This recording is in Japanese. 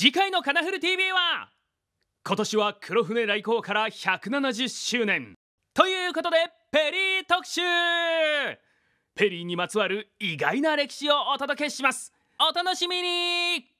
次回のカナフル TV は今年は黒船来航から170周年ということでペリー特集ペリーにまつわる意外な歴史をお届けしますお楽しみに